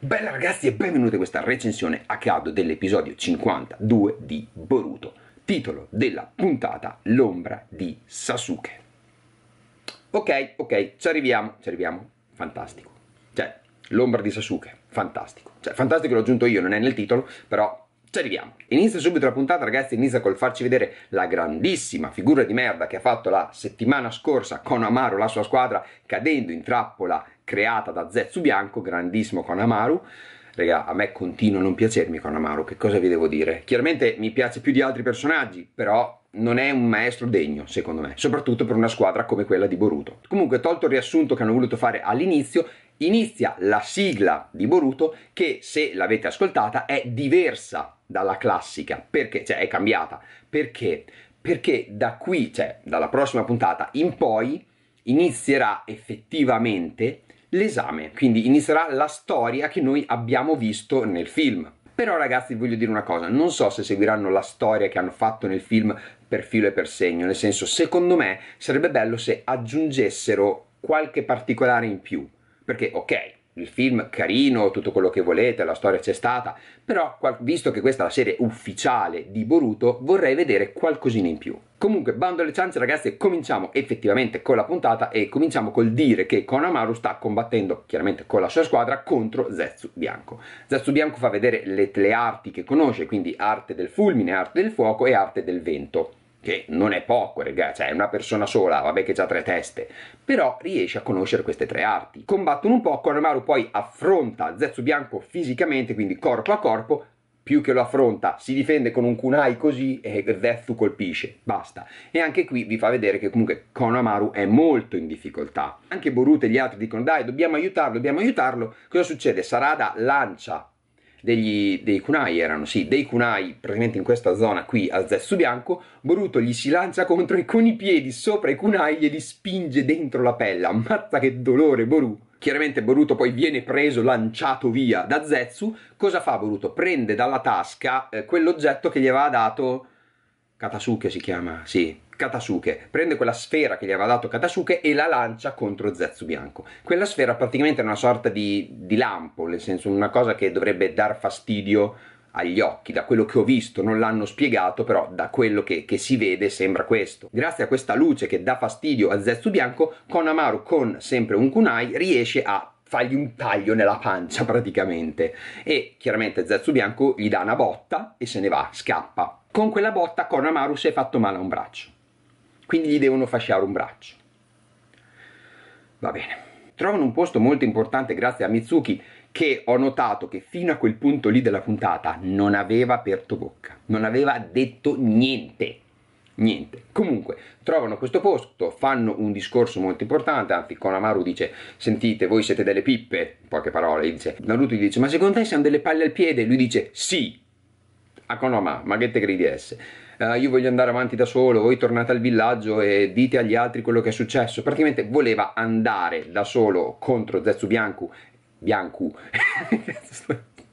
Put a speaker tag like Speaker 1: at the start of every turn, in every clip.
Speaker 1: Bella ragazzi e benvenuti a questa recensione a caldo dell'episodio 52 di Boruto, titolo della puntata L'ombra di Sasuke. Ok, ok, ci arriviamo, ci arriviamo, fantastico. Cioè, l'ombra di Sasuke, fantastico. Cioè, fantastico l'ho aggiunto io, non è nel titolo, però ci arriviamo. Inizia subito la puntata, ragazzi, inizia col farci vedere la grandissima figura di merda che ha fatto la settimana scorsa con Amaro, la sua squadra, cadendo in trappola creata da Zetsu Bianco, grandissimo Konamaru. Raga, a me continua a non piacermi Konamaru, che cosa vi devo dire? Chiaramente mi piace più di altri personaggi, però non è un maestro degno, secondo me, soprattutto per una squadra come quella di Boruto. Comunque, tolto il riassunto che hanno voluto fare all'inizio, inizia la sigla di Boruto che, se l'avete ascoltata, è diversa dalla classica, perché, cioè, è cambiata. Perché? Perché da qui, cioè, dalla prossima puntata in poi, inizierà effettivamente l'esame, quindi inizierà la storia che noi abbiamo visto nel film. Però ragazzi voglio dire una cosa, non so se seguiranno la storia che hanno fatto nel film per filo e per segno, nel senso secondo me sarebbe bello se aggiungessero qualche particolare in più, perché ok, il film carino, tutto quello che volete, la storia c'è stata, però visto che questa è la serie ufficiale di Boruto, vorrei vedere qualcosina in più. Comunque, bando alle ciance ragazzi, cominciamo effettivamente con la puntata e cominciamo col dire che Konamaru sta combattendo, chiaramente con la sua squadra, contro Zetsu Bianco. Zetsu Bianco fa vedere le, le arti che conosce, quindi arte del fulmine, arte del fuoco e arte del vento che non è poco ragazzi, è cioè, una persona sola, vabbè che ha tre teste, però riesce a conoscere queste tre arti. Combattono un po', Koromaru poi affronta Zetsu Bianco fisicamente, quindi corpo a corpo, più che lo affronta, si difende con un kunai così e Zetsu colpisce, basta. E anche qui vi fa vedere che comunque Konomaru è molto in difficoltà. Anche Boruto e gli altri dicono dai dobbiamo aiutarlo, dobbiamo aiutarlo, cosa succede? Sarada lancia degli, dei kunai erano, sì, dei kunai praticamente in questa zona qui a Zesso Bianco, Boruto gli si lancia contro e con i piedi sopra i kunai glieli spinge dentro la pelle, ammazza che dolore Boruto. Chiaramente Boruto poi viene preso, lanciato via da Zetsu. Cosa fa Boruto? Prende dalla tasca eh, quell'oggetto che gli aveva dato Katasuke si chiama, sì, Katasuke, prende quella sfera che gli aveva dato Katasuke e la lancia contro Zetsu Bianco. Quella sfera praticamente è una sorta di, di lampo, nel senso una cosa che dovrebbe dar fastidio agli occhi, da quello che ho visto, non l'hanno spiegato, però da quello che, che, si vede sembra questo. Grazie a questa luce che dà fastidio a Zetsu Bianco, Konamaru con sempre un kunai riesce a fargli un taglio nella pancia praticamente e chiaramente Zetsu Bianco gli dà una botta e se ne va, scappa. Con quella botta Konamaru si è fatto male a un braccio quindi gli devono fasciare un braccio. Va bene. Trovano un posto molto importante grazie a Mitsuki che ho notato che fino a quel punto lì della puntata non aveva aperto bocca, non aveva detto niente. Niente. Comunque, trovano questo posto, fanno un discorso molto importante, anzi Konamaru dice "Sentite, voi siete delle pippe", in poche parole dice. Naruto gli dice "Ma secondo te siamo delle palle al piede?" Lui dice "Sì" a ah, Conoma, ma che te credi essere? Uh, io voglio andare avanti da solo, voi tornate al villaggio e dite agli altri quello che è successo. Praticamente voleva andare da solo contro Zetsu Bianco. Bianco.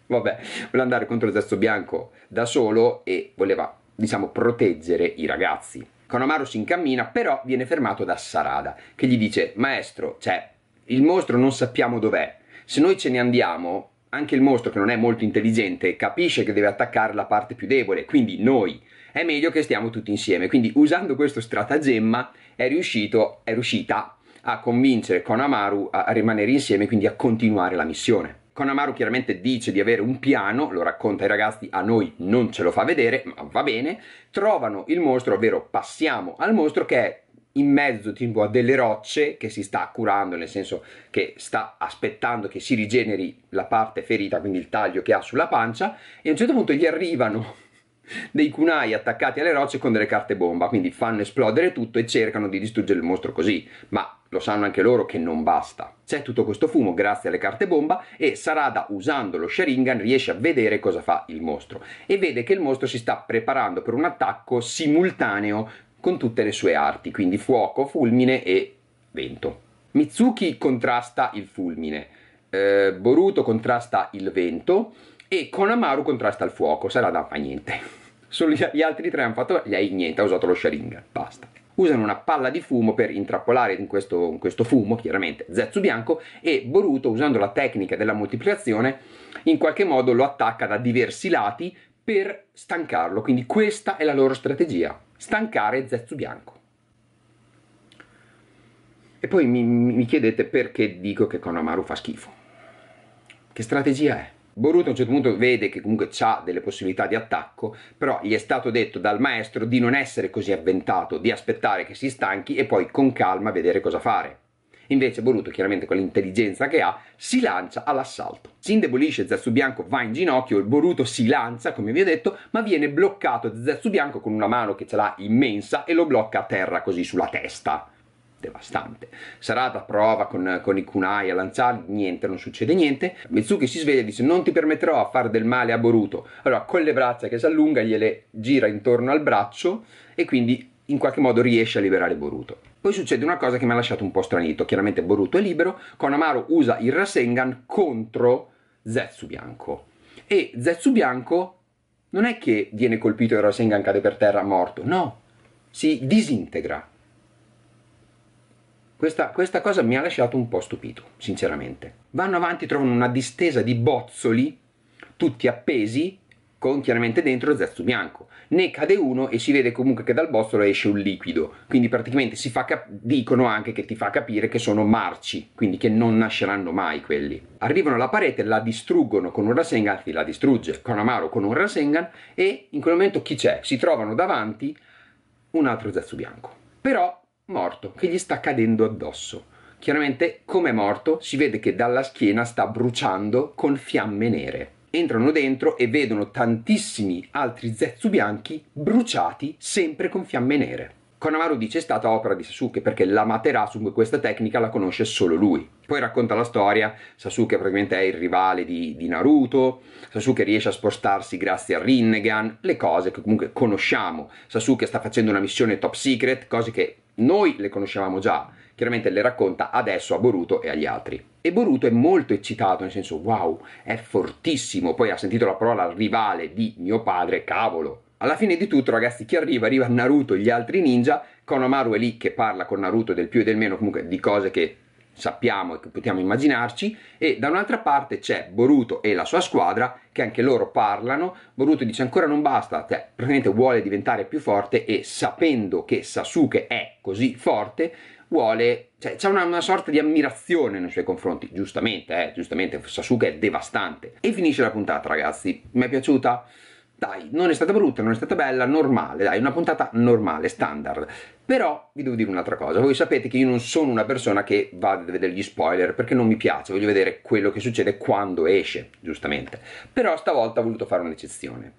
Speaker 1: Vabbè, voleva andare contro Zetsu Bianco da solo e voleva, diciamo, proteggere i ragazzi. Konomaru si incammina, però viene fermato da Sarada, che gli dice, maestro, cioè, il mostro non sappiamo dov'è. Se noi ce ne andiamo, anche il mostro che non è molto intelligente capisce che deve attaccare la parte più debole, quindi noi. È meglio che stiamo tutti insieme. Quindi usando questo stratagemma è, riuscito, è riuscita a convincere Konamaru a rimanere insieme, quindi a continuare la missione. Konamaru chiaramente dice di avere un piano, lo racconta ai ragazzi, a noi non ce lo fa vedere, ma va bene. Trovano il mostro, ovvero passiamo al mostro che è in mezzo tipo, a delle rocce che si sta curando, nel senso che sta aspettando che si rigeneri la parte ferita, quindi il taglio che ha sulla pancia, e a un certo punto gli arrivano dei cunai attaccati alle rocce con delle carte bomba, quindi fanno esplodere tutto e cercano di distruggere il mostro così, ma lo sanno anche loro che non basta. C'è tutto questo fumo grazie alle carte bomba e Sarada usando lo Sharingan riesce a vedere cosa fa il mostro e vede che il mostro si sta preparando per un attacco simultaneo con tutte le sue arti, quindi fuoco, fulmine e vento. Mitsuki contrasta il fulmine, eh, Boruto contrasta il vento e Konamaru contrasta il fuoco, Sarada fa niente. Solo gli altri tre hanno fatto lei niente, ha usato lo Sharingan, basta. Usano una palla di fumo per intrappolare in questo, in questo fumo, chiaramente, Zetsu bianco e Boruto, usando la tecnica della moltiplicazione, in qualche modo lo attacca da diversi lati per stancarlo, quindi questa è la loro strategia stancare Zetsu bianco. E poi mi, mi, chiedete perché dico che Konamaru fa schifo. Che strategia è? Boruto a un certo punto vede che comunque ha delle possibilità di attacco, però gli è stato detto dal maestro di non essere così avventato, di aspettare che si stanchi e poi con calma vedere cosa fare. Invece Boruto, chiaramente con l'intelligenza che ha, si lancia all'assalto. Si indebolisce Zetsu Bianco, va in ginocchio, il Boruto si lancia, come vi ho detto, ma viene bloccato Zetsu Bianco con una mano che ce l'ha immensa e lo blocca a terra così sulla testa devastante. Sarà da prova con, con i kunai a lanciarli, niente, non succede niente. Mitsuki si sveglia e dice non ti permetterò a fare del male a Boruto. Allora con le braccia che si allunga gliele gira intorno al braccio e quindi in qualche modo riesce a liberare Boruto. Poi succede una cosa che mi ha lasciato un po' stranito, chiaramente Boruto è libero, Konamaru usa il Rasengan contro Zetsu Bianco e Zetsu Bianco non è che viene colpito e il Rasengan cade per terra morto, no, si disintegra. Questa, questa cosa mi ha lasciato un po' stupito, sinceramente. Vanno avanti, trovano una distesa di bozzoli, tutti appesi, con chiaramente dentro zezzo bianco. Ne cade uno e si vede comunque che dal bossolo esce un liquido, quindi praticamente si fa cap- dicono anche che ti fa capire che sono marci, quindi che non nasceranno mai quelli. Arrivano alla parete, la distruggono con un Rasengan, anzi la distrugge amaro con un Rasengan e in quel momento chi c'è? Si trovano davanti un altro zezzo bianco, però morto, che gli sta cadendo addosso. Chiaramente come è morto si vede che dalla schiena sta bruciando con fiamme nere entrano dentro e vedono tantissimi altri zezzu bianchi bruciati sempre con fiamme nere. Konamaru dice è stata opera di Sasuke perché la l'Amaterasu questa tecnica la conosce solo lui. Poi racconta la storia, Sasuke praticamente è il rivale di, di Naruto, Sasuke riesce a spostarsi grazie a Rinnegan, le cose che comunque conosciamo. Sasuke sta facendo una missione top secret, cose che noi le conoscevamo già, chiaramente le racconta adesso a Boruto e agli altri. E Boruto è molto eccitato, nel senso wow, è fortissimo, poi ha sentito la parola rivale di mio padre, cavolo. Alla fine di tutto, ragazzi, chi arriva? Arriva Naruto e gli altri ninja, Konomaru è lì che parla con Naruto del più e del meno, comunque di cose che sappiamo e che possiamo immaginarci, e da un'altra parte c'è Boruto e la sua squadra che anche loro parlano, Boruto dice ancora non basta, cioè, praticamente vuole diventare più forte e sapendo che Sasuke è così forte, vuole, cioè, c'è una, una, sorta di ammirazione nei suoi confronti, giustamente, eh, giustamente Sasuke è devastante. E finisce la puntata ragazzi, mi è piaciuta? dai, non è stata brutta, non è stata bella, normale, dai, una puntata normale, standard. Però vi devo dire un'altra cosa, voi sapete che io non sono una persona che va a vedere gli spoiler perché non mi piace, voglio vedere quello che succede quando esce, giustamente. Però stavolta ho voluto fare un'eccezione.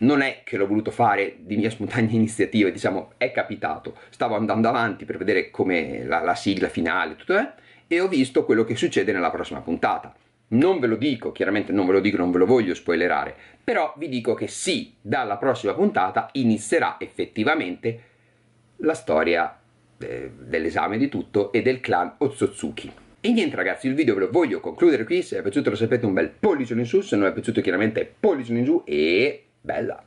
Speaker 1: Non è che l'ho voluto fare di mia spontanea iniziativa, diciamo, è capitato. Stavo andando avanti per vedere come la, la sigla finale, tutto è, eh, e ho visto quello che succede nella prossima puntata non ve lo dico, chiaramente non ve lo dico, non ve lo voglio spoilerare, però vi dico che sì, dalla prossima puntata inizierà effettivamente la storia eh, dell'esame di tutto e del clan Otsotsuki. E niente ragazzi, il video ve lo voglio concludere qui, se vi è piaciuto lo sapete un bel pollice in su, se non vi è piaciuto chiaramente pollice in giù e bella!